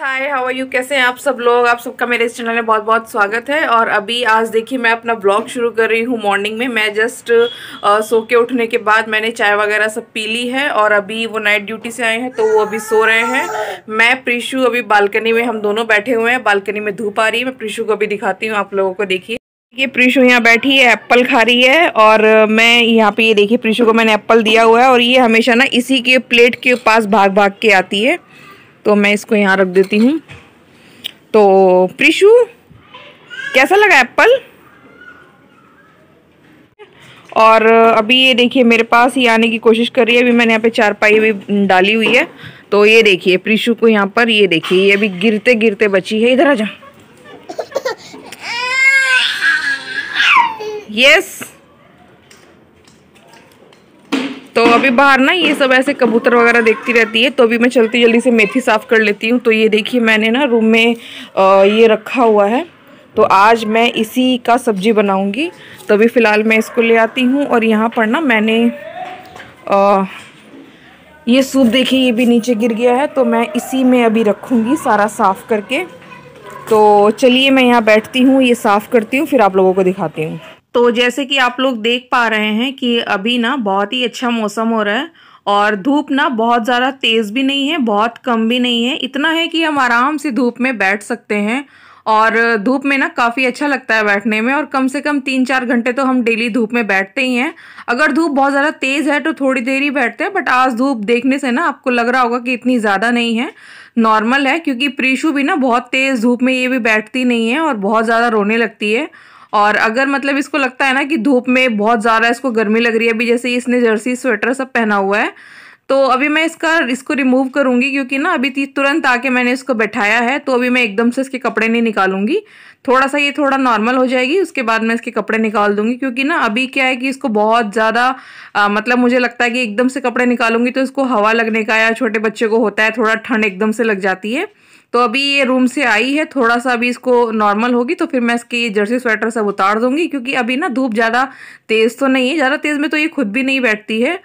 hi how are you कैसे हैं आप सब लोग आप सबका मेरे इस चैनल में बहुत बहुत स्वागत है और अभी आज देखिए मैं अपना ब्लॉग शुरू कर रही हूँ मॉर्निंग में मैं जस्ट आ, सो के उठने के बाद मैंने चाय वगैरह सब पी ली है और अभी वो नाइट ड्यूटी से आए हैं तो वो अभी सो रहे हैं मैं प्रीशु अभी बालकनी में हम दोनों बैठे हुए हैं बालकनी में धूप आ रही है मैं प्रीशु को अभी दिखाती हूँ आप लोगों को देखिए ये प्रीशु यहाँ बैठी है एप्पल खा रही है और मैं यहाँ पे ये देखिए प्रीशु को मैंने एप्पल दिया हुआ है और ये हमेशा ना इसी के प्लेट के पास भाग भाग के आती है तो मैं इसको यहाँ रख देती हूँ तो प्रिशु कैसा लगा एप्पल और अभी ये देखिए मेरे पास ये आने की कोशिश कर रही है अभी मैंने यहाँ पे चारपाई भी डाली हुई है तो ये देखिए प्रिशु को यहाँ पर ये देखिए ये अभी गिरते गिरते बची है इधर आ जा यस अभी बाहर ना ये सब ऐसे कबूतर वगैरह देखती रहती है तो अभी मैं चलती जल्दी से मेथी साफ़ कर लेती हूँ तो ये देखिए मैंने ना रूम में ये रखा हुआ है तो आज मैं इसी का सब्जी बनाऊंगी तो अभी फ़िलहाल मैं इसको ले आती हूँ और यहाँ पर ना मैंने आ, ये सूप देखिए ये भी नीचे गिर गया है तो मैं इसी में अभी रखूँगी सारा साफ़ करके तो चलिए मैं यहाँ बैठती हूँ ये साफ़ करती हूँ फिर आप लोगों को दिखाती हूँ तो जैसे कि आप लोग देख पा रहे हैं कि अभी ना बहुत ही अच्छा मौसम हो रहा है और धूप ना बहुत ज़्यादा तेज़ भी नहीं है बहुत कम भी नहीं है इतना है कि हम आराम से धूप में बैठ सकते हैं और धूप में ना काफ़ी अच्छा लगता है बैठने में और कम से कम तीन चार घंटे तो हम डेली धूप में बैठते ही हैं अगर धूप बहुत ज़्यादा तेज़ है तो थोड़ी देर ही बैठते हैं बट आज धूप देखने से ना आपको लग रहा होगा कि इतनी ज़्यादा नहीं है नॉर्मल है क्योंकि प्रीशु भी ना बहुत तेज़ धूप में ये भी बैठती नहीं है और बहुत ज़्यादा रोने लगती है और अगर मतलब इसको लगता है ना कि धूप में बहुत ज़्यादा इसको गर्मी लग रही है अभी जैसे इसने जर्सी स्वेटर सब पहना हुआ है तो अभी मैं इसका इसको रिमूव करूँगी क्योंकि ना अभी तुरंत आके मैंने इसको बैठाया है तो अभी मैं एकदम से इसके कपड़े नहीं निकालूंगी थोड़ा सा ये थोड़ा नॉर्मल हो जाएगी उसके बाद मैं इसके कपड़े निकाल दूंगी क्योंकि ना अभी क्या है कि इसको बहुत ज़्यादा मतलब मुझे लगता है कि एकदम से कपड़े निकालूंगी तो इसको हवा लगने का या छोटे बच्चे को होता है थोड़ा ठंड एकदम से लग जाती है तो अभी ये रूम से आई है थोड़ा सा अभी इसको नॉर्मल होगी तो फिर मैं इसकी जर्सी स्वेटर सब उतार दूंगी क्योंकि अभी ना धूप ज़्यादा तेज़ तो नहीं है ज़्यादा तेज़ में तो ये खुद भी नहीं बैठती है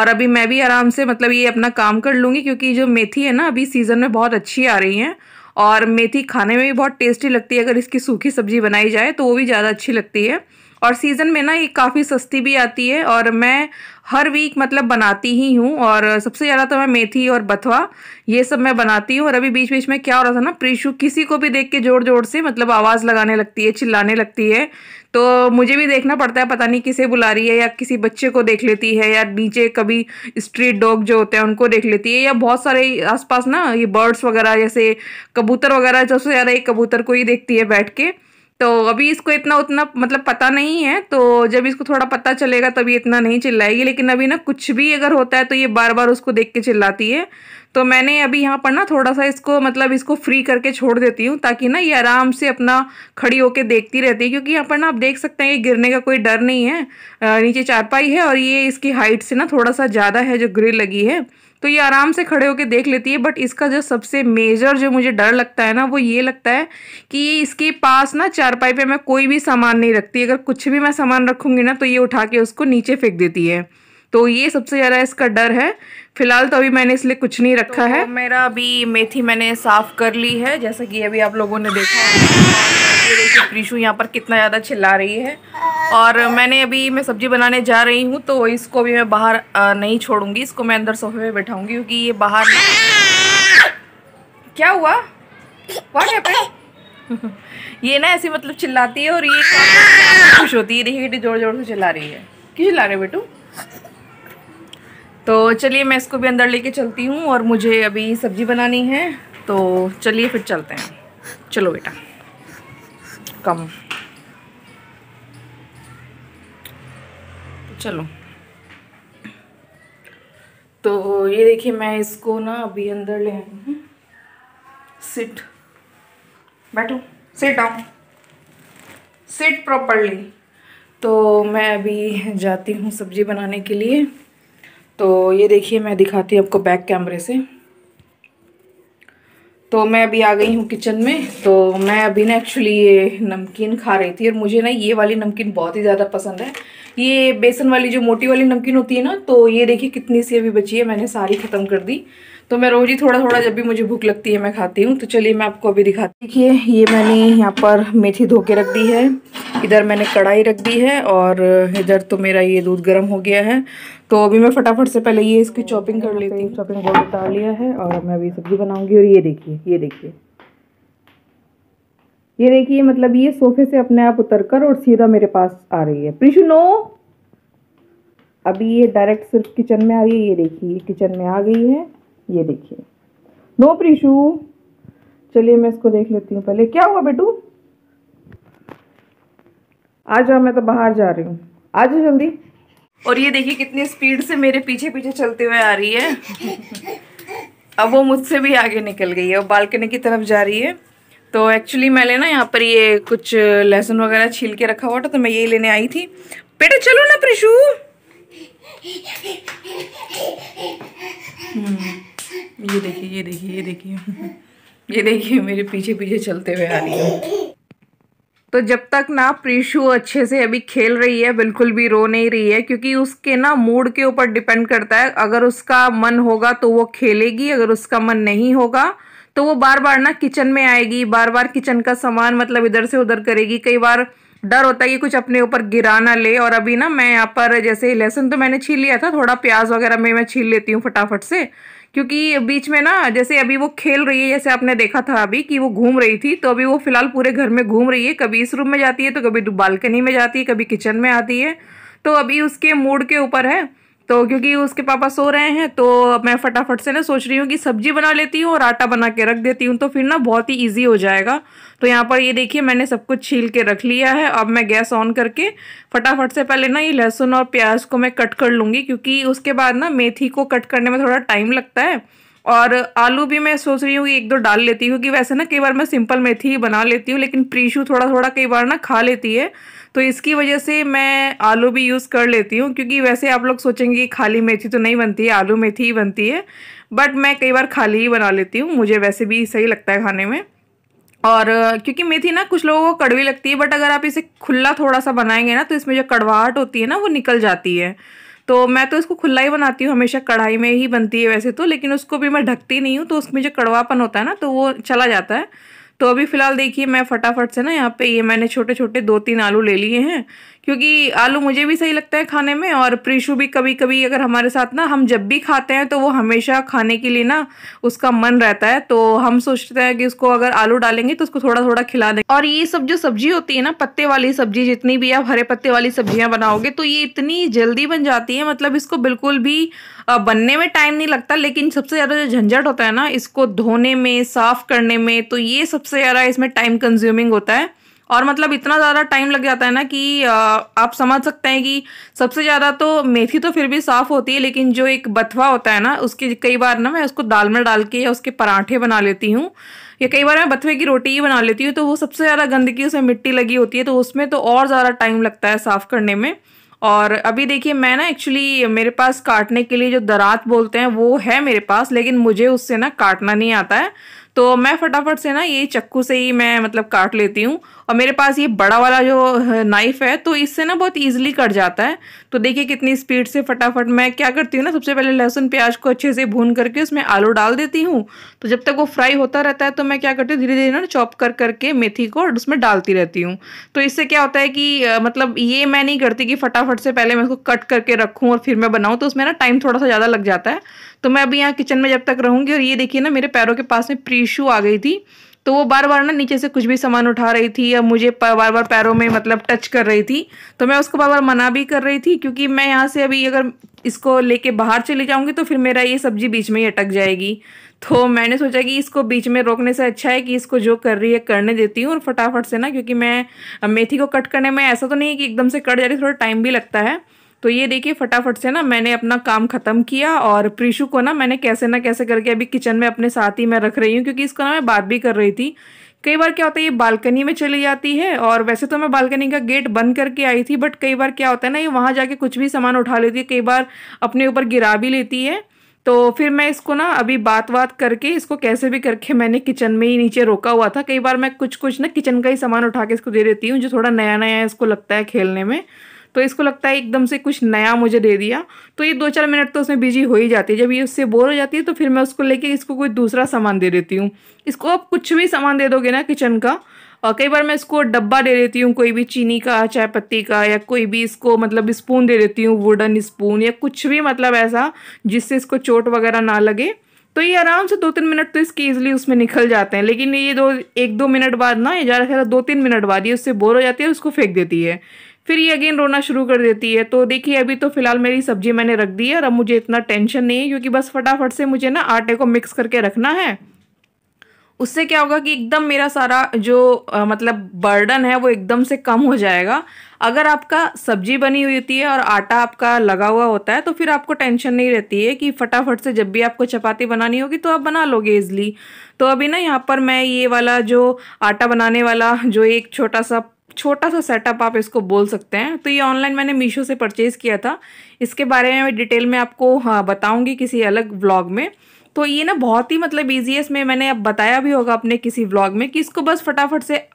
और अभी मैं भी आराम से मतलब ये अपना काम कर लूँगी क्योंकि जो मेथी है ना अभी सीज़न में बहुत अच्छी आ रही हैं और मेथी खाने में भी बहुत टेस्टी लगती है अगर इसकी सूखी सब्जी बनाई जाए तो वो भी ज़्यादा अच्छी लगती है और सीज़न में ना ये काफ़ी सस्ती भी आती है और मैं हर वीक मतलब बनाती ही हूँ और सबसे ज़्यादा तो मैं मेथी और बथवा ये सब मैं बनाती हूँ और अभी बीच बीच में क्या हो रहा था ना प्रीशु किसी को भी देख के जोर जोर से मतलब आवाज़ लगाने लगती है चिल्लाने लगती है तो मुझे भी देखना पड़ता है पता नहीं किसे बुला रही है या किसी बच्चे को देख लेती है या नीचे कभी स्ट्रीट डॉग जो होते हैं उनको देख लेती है या बहुत सारे आसपास ना ये बर्ड्स वगैरह जैसे कबूतर वगैरह सबसे ज़्यादा एक कबूतर को ही देखती है बैठ के तो अभी इसको इतना उतना मतलब पता नहीं है तो जब इसको थोड़ा पता चलेगा तभी इतना नहीं चिल्लाएगी लेकिन अभी ना कुछ भी अगर होता है तो ये बार बार उसको देख के चिल्लाती है तो मैंने अभी यहाँ पर ना थोड़ा सा इसको मतलब इसको फ्री करके छोड़ देती हूँ ताकि ना ये आराम से अपना खड़ी होके देखती रहती है क्योंकि यहाँ पर ना आप देख सकते हैं ये गिरने का कोई डर नहीं है नीचे चारपाई है और ये इसकी हाइट से ना थोड़ा सा ज़्यादा है जो ग्रिल लगी है तो ये आराम से खड़े होकर देख लेती है बट इसका जो सबसे मेजर जो मुझे डर लगता है ना वो ये लगता है कि ये इसके पास ना चारपाई पे मैं कोई भी सामान नहीं रखती अगर कुछ भी मैं सामान रखूँगी ना तो ये उठा के उसको नीचे फेंक देती है तो ये सबसे ज़्यादा इसका डर है फिलहाल तो अभी मैंने इसलिए कुछ नहीं रखा तो है मेरा अभी मेथी मैंने साफ़ कर ली है जैसा कि अभी आप लोगों ने देखा है यहाँ पर कितना ज़्यादा चिल्ला रही है और मैंने अभी मैं सब्ज़ी बनाने जा रही हूँ तो इसको अभी मैं बाहर नहीं छोड़ूंगी इसको मैं अंदर सोफे पे बैठाऊँगी क्योंकि ये बाहर क्या हुआ वाट ये ना ऐसी मतलब चिल्लाती है और ये खुश होती है देखिए जोर जोर से चिल्ला रही है क्यों चिल्ला रहे बेटू तो चलिए मैं इसको भी अंदर लेके चलती हूँ और मुझे अभी सब्ज़ी बनानी है तो चलिए फिर चलते हैं चलो बेटा कम चलो तो ये देखिए मैं इसको ना अभी अंदर ले आई सिट बैठो सिट डाउन सिट प्रॉपरली तो मैं अभी जाती हूँ सब्ज़ी बनाने के लिए तो ये देखिए मैं दिखाती हूँ आपको बैक कैमरे से तो मैं अभी आ गई हूँ किचन में तो मैं अभी ना एक्चुअली ये नमकीन खा रही थी और मुझे ना ये वाली नमकीन बहुत ही ज़्यादा पसंद है ये बेसन वाली जो मोटी वाली नमकीन होती है ना तो ये देखिए कितनी सी अभी बची है मैंने सारी ख़त्म कर दी तो मैं रोज़ ही थोड़ा थोड़ा जब भी मुझे भूख लगती है मैं खाती हूँ तो चलिए मैं आपको अभी दिखाती हूँ देखिए ये मैंने यहाँ पर मेथी धो के रख दी है इधर मैंने कढ़ाई रख दी है और इधर तो मेरा ये दूध गर्म हो गया है तो अभी मैं फटाफट से पहले ये इसकी चॉपिंग कर लेती हूँ चॉपिंग बोर्ड उतार लिया है और मैं अभी सब्ज़ी बनाऊँगी और ये देखिए ये देखिए ये देखिए मतलब ये सोफे से अपने आप उतर कर और सीधा मेरे पास आ रही है प्रिशु नो अभी ये डायरेक्ट सिर्फ किचन में आ रही है ये देखिए किचन में आ गई है ये देखिए नो प्रिशु चलिए मैं इसको देख लेती हूँ पहले क्या हुआ बेटू आ जाओ मैं तो बाहर जा रही हूँ आ जाओ जल्दी और ये देखिए कितनी स्पीड से मेरे पीछे पीछे चलते हुए आ रही है अब वो मुझसे भी आगे निकल गई है और बालकनी की तरफ जा रही है तो एक्चुअली मैंने ना यहाँ पर ये कुछ लहसुन वगैरह छील के रखा हुआ था तो मैं यही लेने आई थी बेटे चलो ना प्रिशु हम्म, ये देखिए ये देखिए ये देखिए ये देखिए मेरे पीछे पीछे चलते हुए आ रही है तो जब तक ना प्रीशु अच्छे से अभी खेल रही है बिल्कुल भी रो नहीं रही है क्योंकि उसके ना मूड के ऊपर डिपेंड करता है अगर उसका मन होगा तो वो खेलेगी अगर उसका मन नहीं होगा तो वो बार बार ना किचन में आएगी बार बार किचन का सामान मतलब इधर से उधर करेगी कई बार डर होता है कि कुछ अपने ऊपर गिरा ना ले और अभी ना मैं यहाँ पर जैसे लहसुन तो मैंने छील लिया था थोड़ा प्याज वगैरह में मैं छील लेती हूँ फटाफट से क्योंकि बीच में ना जैसे अभी वो खेल रही है जैसे आपने देखा था अभी कि वो घूम रही थी तो अभी वो फिलहाल पूरे घर में घूम रही है कभी इस रूम में जाती है तो कभी बालकनी में जाती है कभी किचन में आती है तो अभी उसके मूड के ऊपर है तो क्योंकि उसके पापा सो रहे हैं तो मैं फटाफट से ना सोच रही हूँ कि सब्जी बना लेती हूँ और आटा बना के रख देती हूँ तो फिर ना बहुत ही इजी हो जाएगा तो यहाँ पर ये देखिए मैंने सब कुछ छील के रख लिया है अब मैं गैस ऑन करके फटाफट से पहले ना ये लहसुन और प्याज को मैं कट कर लूँगी क्योंकि उसके बाद ना मेथी को कट करने में थोड़ा टाइम लगता है और आलू भी मैं सोच रही हूँ कि एक दो डाल लेती हूँ क्योंकि वैसे ना कई बार मैं सिंपल मेथी ही बना लेती हूँ लेकिन प्रीशू थोड़ा थोड़ा कई बार ना खा लेती है तो इसकी वजह से मैं आलू भी यूज़ कर लेती हूँ क्योंकि वैसे आप लोग सोचेंगे कि खाली मेथी तो नहीं बनती है आलू मेथी ही बनती है बट मैं कई बार खाली ही बना लेती हूँ मुझे वैसे भी सही लगता है खाने में और क्योंकि मेथी ना कुछ लोगों को कड़वी लगती है बट अगर आप इसे खुला थोड़ा सा बनाएंगे ना तो इसमें जो कड़वाहट होती है ना वो निकल जाती है तो मैं तो इसको खुला ही बनाती हूँ हमेशा कढ़ाई में ही बनती है वैसे तो लेकिन उसको भी मैं ढकती नहीं हूँ तो उसमें जो कड़वापन होता है ना तो वो चला जाता है तो अभी फ़िलहाल देखिए मैं फटाफट से ना यहाँ पे ये मैंने छोटे छोटे दो तीन आलू ले लिए हैं क्योंकि आलू मुझे भी सही लगता है खाने में और प्रीशु भी कभी कभी अगर हमारे साथ ना हम जब भी खाते हैं तो वो हमेशा खाने के लिए ना उसका मन रहता है तो हम सोचते हैं कि उसको अगर आलू डालेंगे तो उसको थोड़ा थोड़ा खिला देंगे और ये सब जो सब्जी होती है ना पत्ते वाली सब्जी जितनी भी आप हरे पत्ते वाली सब्जियाँ बनाओगे तो ये इतनी जल्दी बन जाती है मतलब इसको बिल्कुल भी बनने में टाइम नहीं लगता लेकिन सबसे ज़्यादा जो झंझट होता है ना इसको धोने में साफ़ करने में तो ये सबसे ज़्यादा इसमें टाइम कंज्यूमिंग होता है और मतलब इतना ज़्यादा टाइम लग जाता है ना कि आप समझ सकते हैं कि सबसे ज़्यादा तो मेथी तो फिर भी साफ़ होती है लेकिन जो एक बथवा होता है ना उसके कई बार ना मैं उसको दाल में डाल के या उसके पराठे बना लेती हूँ या कई बार मैं बथवे की रोटी ही बना लेती हूँ तो वो सबसे ज़्यादा गंदगी उसमें मिट्टी लगी होती है तो उसमें तो और ज़्यादा टाइम लगता है साफ़ करने में और अभी देखिए मैं ना एक्चुअली मेरे पास काटने के लिए जो दरात बोलते हैं वो है मेरे पास लेकिन मुझे उससे ना काटना नहीं आता है तो मैं फटाफट से ना ये चक्कू से ही मैं मतलब काट लेती हूँ और मेरे पास ये बड़ा वाला जो नाइफ़ है तो इससे ना बहुत ईजिली कट जाता है तो देखिए कितनी स्पीड से फटाफट मैं क्या करती हूँ ना सबसे पहले लहसुन प्याज को अच्छे से भून करके उसमें आलू डाल देती हूँ तो जब तक वो फ्राई होता रहता है तो मैं क्या करती हूँ धीरे धीरे ना चॉप कर करके मेथी को उसमें डालती रहती हूँ तो इससे क्या होता है कि मतलब ये मैं नहीं करती कि फटाफट से पहले मैं उसको कट करके रखूँ और फिर मैं बनाऊँ तो उसमें ना टाइम थोड़ा सा ज़्यादा लग जाता है तो मैं अभी यहाँ किचन में जब तक रहूँगी और ये देखिए ना मेरे पैरों के पास में प्रीशू आ गई थी तो वो बार बार ना नीचे से कुछ भी सामान उठा रही थी या मुझे बार बार पैरों में मतलब टच कर रही थी तो मैं उसको बार बार मना भी कर रही थी क्योंकि मैं यहाँ से अभी अगर इसको लेके बाहर चली जाऊँगी तो फिर मेरा ये सब्जी बीच में ही अटक जाएगी तो मैंने सोचा कि इसको बीच में रोकने से अच्छा है कि इसको जो कर रही है करने देती हूँ और फटाफट से ना क्योंकि मैं मेथी को कट करने में ऐसा तो नहीं है कि एकदम से कट जा रही थोड़ा टाइम भी लगता है तो ये देखिए फटाफट से ना मैंने अपना काम ख़त्म किया और प्रीशु को ना मैंने कैसे ना कैसे करके अभी किचन में अपने साथ ही मैं रख रही हूँ क्योंकि इसको ना मैं बात भी कर रही थी कई बार क्या होता है ये बालकनी में चली जाती है और वैसे तो मैं बालकनी का गेट बंद करके आई थी बट कई बार क्या होता है ना ये वहाँ जाके कुछ भी सामान उठा लेती है कई बार अपने ऊपर गिरा भी लेती है तो फिर मैं इसको ना अभी बात बात करके इसको कैसे भी करके मैंने किचन में ही नीचे रोका हुआ था कई बार मैं कुछ कुछ ना किचन का ही सामान उठा के इसको दे देती हूँ जो थोड़ा नया नया इसको लगता है खेलने में तो इसको लगता है एकदम से कुछ नया मुझे दे दिया तो ये दो चार मिनट तो उसमें बिजी हो ही जाती है जब ये उससे बोर हो जाती है तो फिर मैं उसको लेके इसको कोई दूसरा सामान दे देती हूँ इसको आप कुछ भी सामान दे दोगे ना किचन का और कई बार मैं इसको डब्बा दे देती हूँ कोई भी चीनी का चाय पत्ती का या कोई भी इसको मतलब स्पून दे देती हूँ वुडन स्पून या कुछ भी मतलब ऐसा जिससे इसको चोट वगैरह ना लगे तो ये आराम से दो तीन मिनट तो इसके ईजिली उसमें निकल जाते हैं लेकिन ये दो एक दो मिनट बाद ना ये ज़्यादा ज़्यादा दो तीन मिनट बाद ये उससे बोर हो जाती है उसको फेंक देती है फिर ये अगेन रोना शुरू कर देती है तो देखिए अभी तो फिलहाल मेरी सब्जी मैंने रख दी है और अब मुझे इतना टेंशन नहीं है क्योंकि बस फटाफट से मुझे ना आटे को मिक्स करके रखना है उससे क्या होगा कि एकदम मेरा सारा जो आ, मतलब बर्डन है वो एकदम से कम हो जाएगा अगर आपका सब्जी बनी हुई होती है और आटा आपका लगा हुआ होता है तो फिर आपको टेंशन नहीं रहती है कि फटाफट से जब भी आपको चपाती बनानी होगी तो आप बना लोगे इजली तो अभी ना यहाँ पर मैं ये वाला जो आटा बनाने वाला जो एक छोटा सा छोटा सा सेटअप आप इसको बोल सकते हैं तो ये ऑनलाइन मैंने मीशो से परचेज़ किया था इसके बारे में मैं डिटेल में आपको हाँ बताऊँगी किसी अलग व्लॉग में तो ये ना बहुत ही मतलब ईजी है इसमें मैंने अब बताया भी होगा अपने किसी व्लॉग में कि इसको बस फटाफट से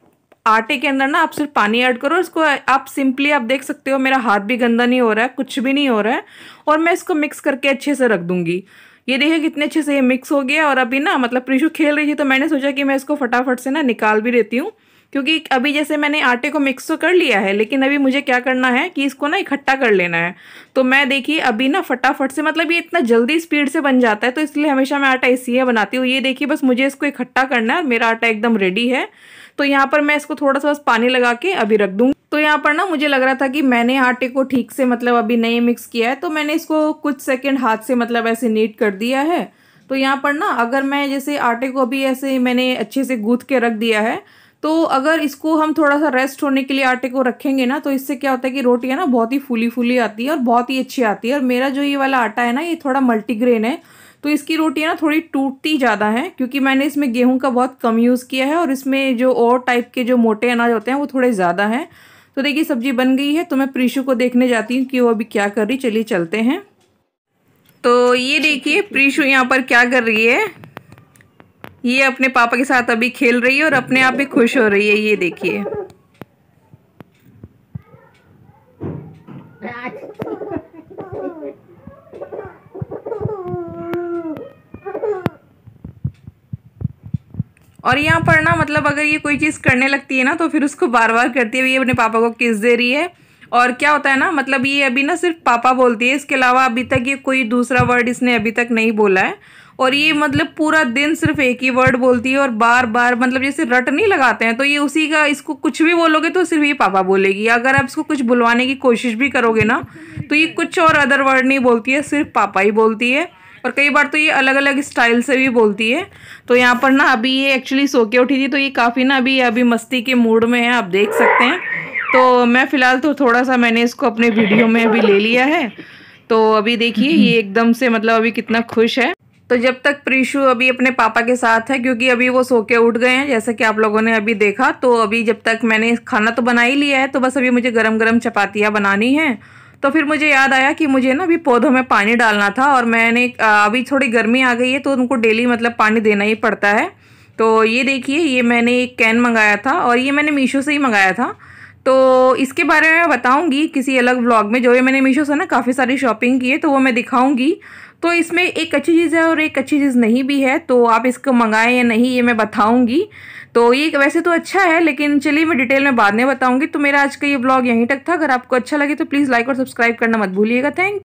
आटे के अंदर ना आप सिर्फ पानी ऐड करो इसको आप सिंपली आप देख सकते हो मेरा हाथ भी गंदा नहीं हो रहा है कुछ भी नहीं हो रहा है और मैं इसको मिक्स करके अच्छे से रख दूँगी ये देखिए कितने अच्छे से ये मिक्स हो गया और अभी ना मतलब प्रीशू खेल रही थी तो मैंने सोचा कि मैं इसको फटाफट से ना निकाल भी देती हूँ क्योंकि अभी जैसे मैंने आटे को मिक्स तो कर लिया है लेकिन अभी मुझे क्या करना है कि इसको ना इकट्ठा कर लेना है तो मैं देखिए अभी ना फटाफट से मतलब ये इतना जल्दी स्पीड से बन जाता है तो इसलिए हमेशा मैं आटा इसी बनाती हूँ ये देखिए बस मुझे इसको इकट्ठा करना है मेरा आटा एकदम रेडी है तो यहाँ पर मैं इसको थोड़ा सा बस पानी लगा के अभी रख दूँगी तो यहाँ पर ना मुझे लग रहा था कि मैंने आटे को ठीक से मतलब अभी नहीं मिक्स किया है तो मैंने इसको कुछ सेकंड हाथ से मतलब ऐसे नीट कर दिया है तो यहाँ पर ना अगर मैं जैसे आटे को अभी ऐसे मैंने अच्छे से गूंथ के रख दिया है तो अगर इसको हम थोड़ा सा रेस्ट होने के लिए आटे को रखेंगे ना तो इससे क्या होता है कि रोटियाँ ना बहुत ही फूली फूली आती है और बहुत ही अच्छी आती है और मेरा जो ये वाला आटा है ना ये थोड़ा मल्टीग्रेन है तो इसकी रोटियाँ ना थोड़ी टूटती ज़्यादा हैं क्योंकि मैंने इसमें गेहूं का बहुत कम यूज़ किया है और इसमें जो और टाइप के जो मोटे अनाज होते हैं वो थोड़े ज़्यादा हैं तो देखिए सब्जी बन गई है तो मैं प्रीशु को देखने जाती हूँ कि वो अभी क्या कर रही चलिए चलते हैं तो ये देखिए प्रीशु यहाँ पर क्या कर रही है ये अपने पापा के साथ अभी खेल रही है और अपने आप भी खुश हो रही है ये देखिए और यहाँ पर ना मतलब अगर ये कोई चीज़ करने लगती है ना तो फिर उसको बार बार करती है ये अपने पापा को किस दे रही है और क्या होता है ना मतलब ये अभी ना सिर्फ पापा बोलती है इसके अलावा अभी तक ये कोई दूसरा वर्ड इसने अभी तक नहीं बोला है और ये मतलब पूरा दिन सिर्फ एक ही वर्ड बोलती है और बार बार मतलब जैसे रट नहीं लगाते हैं तो ये उसी का इसको कुछ भी बोलोगे तो सिर्फ ये पापा बोलेगी अगर आप इसको कुछ बुलवाने की कोशिश भी करोगे ना तो ये कुछ और अदर वर्ड नहीं बोलती है सिर्फ पापा ही बोलती है और कई बार तो ये अलग अलग स्टाइल से भी बोलती है तो यहाँ पर ना अभी ये एक्चुअली सो के उठी थी तो ये काफ़ी ना अभी अभी मस्ती के मूड में है आप देख सकते हैं तो मैं फ़िलहाल तो थोड़ा सा मैंने इसको अपने वीडियो में अभी ले लिया है तो अभी देखिए ये एकदम से मतलब अभी कितना खुश है तो जब तक प्रीशु अभी अपने पापा के साथ है क्योंकि अभी वो सो के उठ गए हैं जैसे कि आप लोगों ने अभी देखा तो अभी जब तक मैंने खाना तो बना ही लिया है तो बस अभी मुझे गरम गरम चपातियाँ बनानी हैं तो फिर मुझे याद आया कि मुझे ना अभी पौधों में पानी डालना था और मैंने अभी थोड़ी गर्मी आ गई है तो उनको डेली मतलब पानी देना ही पड़ता है तो ये देखिए ये मैंने एक कैन मंगाया था और ये मैंने मीशो से ही मंगाया था तो इसके बारे में मैं बताऊंगी किसी अलग व्लॉग में जो ये मैंने मीशो से ना काफ़ी सारी शॉपिंग की है तो वो मैं दिखाऊंगी तो इसमें एक अच्छी चीज़ है और एक अच्छी चीज़ नहीं भी है तो आप इसको मंगाएं या नहीं ये मैं बताऊंगी तो ये वैसे तो अच्छा है लेकिन चलिए मैं डिटेल में बाद में बताऊंगी तो मेरा आज का ये ब्लॉग यहीं तक था अगर आपको अच्छा लगे तो प्लीज़ लाइक और सब्सक्राइब करना मत भूलिएगा थैंक